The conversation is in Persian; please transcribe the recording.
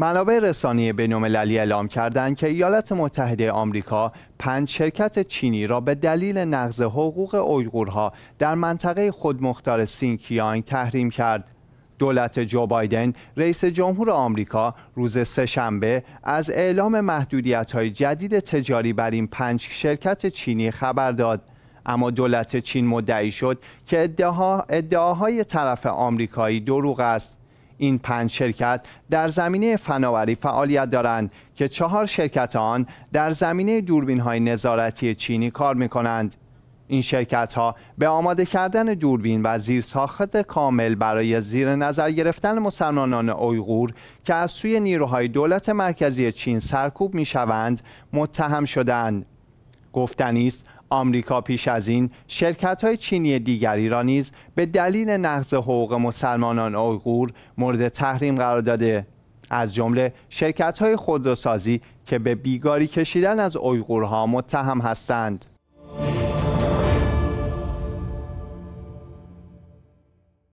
منابع رسانی بین‌المللی اعلام کردند که ایالات متحده آمریکا پنج شرکت چینی را به دلیل نقض حقوق اویغورها در منطقه خودمختار سینکیانگ تحریم کرد. دولت جو بایدن رئیس جمهور آمریکا روز سهشنبه از اعلام محدودیت‌های جدید تجاری بر این پنج شرکت چینی خبر داد. اما دولت چین مدعی شد که ادعاها ادعاهای طرف آمریکایی دروغ است. این پنج شرکت در زمینه فناوری فعالیت دارند که چهار شرکت آن در زمینه دوربین های نظارتی چینی کار می کنند. این شرکت ها به آماده کردن دوربین و زیر ساخت کامل برای زیر نظر گرفتن مسلمانان اویغور که از سوی نیروهای دولت مرکزی چین سرکوب می شوند متهم شدند. گفتنیست، است آمریکا پیش از این شرکت های چینی دیگری را نیز به دلیل نقض حقوق مسلمانان اویغور مورد تحریم قرار داده از جمله شرکت های خودروسازی که به بیگاری کشیدن از اویغورها متهم هستند